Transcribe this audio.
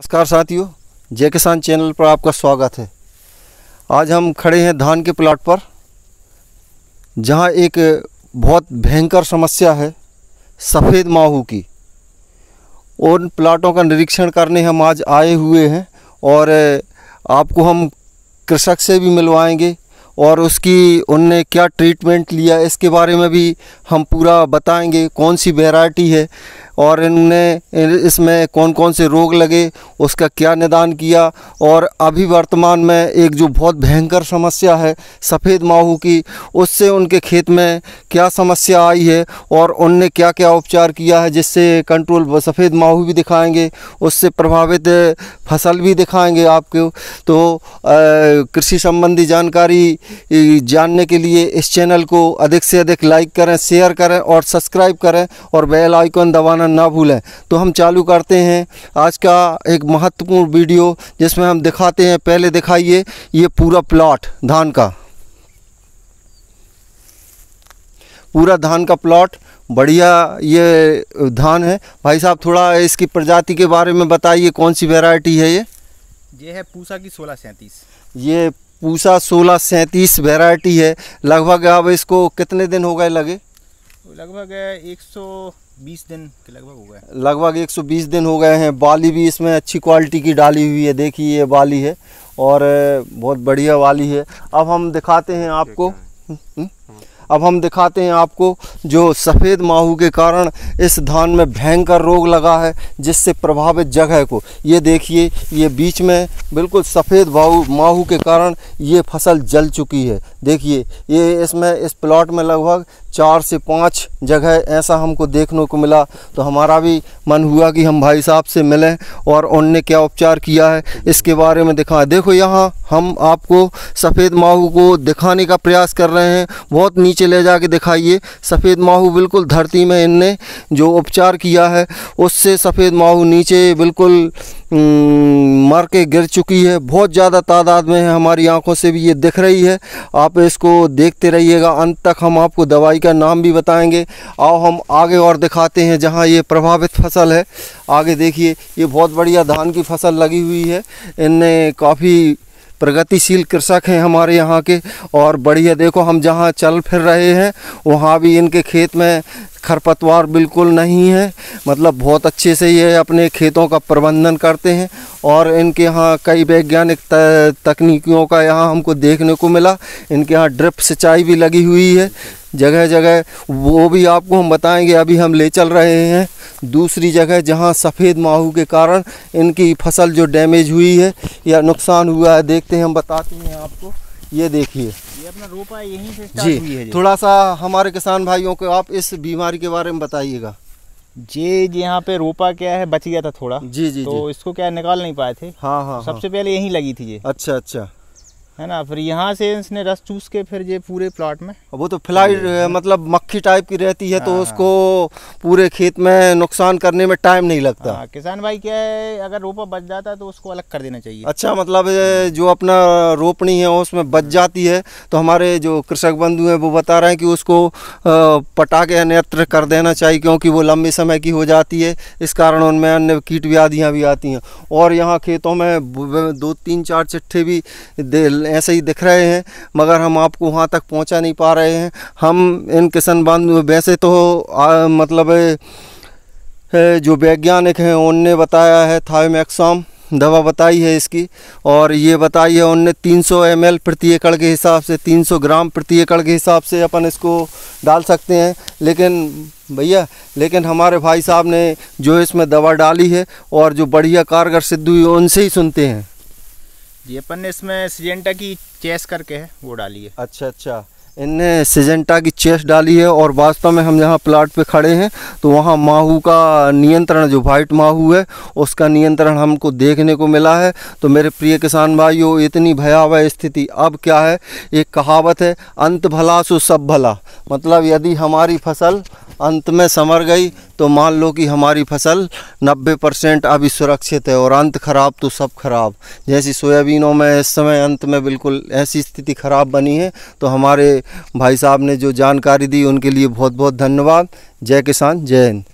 नमस्कार साथियों जय किसान चैनल पर आपका स्वागत है आज हम खड़े हैं धान के प्लाट पर जहां एक बहुत भयंकर समस्या है सफ़ेद माहू की उन प्लाटों का निरीक्षण करने हम आज आए हुए हैं और आपको हम कृषक से भी मिलवाएंगे और उसकी उनने क्या ट्रीटमेंट लिया इसके बारे में भी हम पूरा बताएंगे कौन सी वेराइटी है और इनने इसमें कौन कौन से रोग लगे उसका क्या निदान किया और अभी वर्तमान में एक जो बहुत भयंकर समस्या है सफ़ेद माहू की उससे उनके खेत में क्या समस्या आई है और उनने क्या क्या उपचार किया है जिससे कंट्रोल सफ़ेद माहू भी दिखाएंगे उससे प्रभावित फसल भी दिखाएंगे आपको तो कृषि संबंधी जानकारी जानने के लिए इस चैनल को अधिक से अधिक लाइक करें शेयर करें और सब्सक्राइब करें और बेल आइकन दबाना करना ना भूलें तो हम चालू करते हैं आज का एक महत्वपूर्ण वीडियो जिसमें हम दिखाते हैं पहले दिखाइए ये पूरा प्लॉट धान का पूरा धान का प्लॉट बढ़िया ये धान है भाई साहब थोड़ा इसकी प्रजाति के बारे में बताइए कौन सी वेराइटी है ये ये है पूसा की सोलह सैंतीस ये पूसा सोलह सैंतीस वेराइटी है लगभग अब इसको कितने दिन हो गए लगे लगभग एक सौ बीस दिन के लगभग हो गए लगभग एक सौ बीस दिन हो गए हैं बाली भी इसमें अच्छी क्वालिटी की डाली हुई है देखिए ये बाली है और बहुत बढ़िया वाली है अब हम दिखाते हैं आपको हम्म, हम्म। अब हम दिखाते हैं आपको जो सफ़ेद माहू के कारण इस धान में भयंकर रोग लगा है जिससे प्रभावित जगह को ये देखिए ये बीच में बिल्कुल सफ़ेद भाऊ माहू के कारण ये फसल जल चुकी है देखिए ये इसमें इस प्लॉट में लगभग चार से पाँच जगह ऐसा हमको देखने को मिला तो हमारा भी मन हुआ कि हम भाई साहब से मिलें और उनने क्या उपचार किया है इसके बारे में दिखाएं देखो यहाँ हम आपको सफ़ेद माहू को दिखाने का प्रयास कर रहे हैं बहुत नीचे ले जा दिखाइए सफ़ेद माहू बिल्कुल धरती में इनने जो उपचार किया है उससे सफ़ेद माहू नीचे बिल्कुल मर हम्म, के गिर चुकी है बहुत ज़्यादा तादाद में है हमारी आंखों से भी ये दिख रही है आप इसको देखते रहिएगा अंत तक हम आपको दवाई का नाम भी बताएंगे आओ हम आगे और दिखाते हैं जहाँ ये प्रभावित फसल है आगे देखिए ये बहुत बढ़िया धान की फसल लगी हुई है इनने काफ़ी प्रगतिशील कृषक हैं हमारे यहाँ के और बढ़िया देखो हम जहाँ चल फिर रहे हैं वहाँ भी इनके खेत में खरपतवार बिल्कुल नहीं है मतलब बहुत अच्छे से ये अपने खेतों का प्रबंधन करते हैं और इनके यहाँ कई वैज्ञानिक तकनीकियों का यहाँ हमको देखने को मिला इनके यहाँ ड्रिप सिंचाई भी लगी हुई है जगह जगह वो भी आपको हम बताएंगे अभी हम ले चल रहे हैं दूसरी जगह जहां सफ़ेद माहू के कारण इनकी फसल जो डैमेज हुई है या नुकसान हुआ है देखते हैं हम बताते हैं आपको ये देखिए अपना रोपा यहीं से जी हुई है थोड़ा सा हमारे किसान भाइयों को आप इस बीमारी के बारे में बताइएगा जी जी यहाँ पे रोपा क्या है बच गया था थोड़ा जी जी तो जी। इसको क्या निकाल नहीं पाए थे हाँ हाँ, हाँ। सबसे हाँ। पहले यहीं लगी थी ये अच्छा अच्छा है ना फिर यहाँ से इसने रस चूस के फिर ये पूरे प्लॉट में वो तो फ्लाई मतलब मक्खी टाइप की रहती है तो हाँ। उसको पूरे खेत में नुकसान करने में टाइम नहीं लगता आ, हाँ, किसान भाई क्या है अगर रोपा बच जाता है तो उसको अलग कर देना चाहिए अच्छा मतलब जो अपना रोपनी है उसमें बच जाती है तो हमारे जो कृषक बंधु हैं वो बता रहे हैं कि उसको पटा के अन्यत्र कर देना चाहिए क्योंकि वो लंबे समय की हो जाती है इस कारण उनमें अन्य कीट व्याधियाँ भी आती हैं और यहाँ खेतों में दो तीन चार चिट्ठे भी ऐसे ही दिख रहे हैं मगर हम आपको वहाँ तक पहुँचा नहीं पा रहे हैं हम इन किसान बांधु वैसे तो आ, मतलब जो वैज्ञानिक हैं उनने बताया है थायमैक्साम दवा बताई है इसकी और ये बताई है उनने 300 सौ प्रति एकड़ के हिसाब से 300 ग्राम प्रति एकड़ के हिसाब से अपन इसको डाल सकते हैं लेकिन भैया लेकिन हमारे भाई साहब ने जो इसमें दवा डाली है और जो बढ़िया कारगर सिद्ध हुई उनसे ही सुनते हैं जी अपन ने इसमें सिजेंटा की चेस करके है वो डाली है अच्छा अच्छा इनने सिजेंटा की चेस डाली है और वास्तव में हम यहाँ प्लाट पे खड़े हैं तो वहाँ माहू का नियंत्रण जो वाइट माहू है उसका नियंत्रण हमको देखने को मिला है तो मेरे प्रिय किसान भाइयों इतनी भयावह स्थिति अब क्या है एक कहावत है अंत भला सो सब भला मतलब यदि हमारी फसल अंत में समर गई तो मान लो कि हमारी फसल 90 परसेंट अभी सुरक्षित है और अंत खराब तो सब खराब जैसी सोयाबीनों में इस समय अंत में बिल्कुल ऐसी स्थिति खराब बनी है तो हमारे भाई साहब ने जो जानकारी दी उनके लिए बहुत बहुत धन्यवाद जय किसान जय हिंद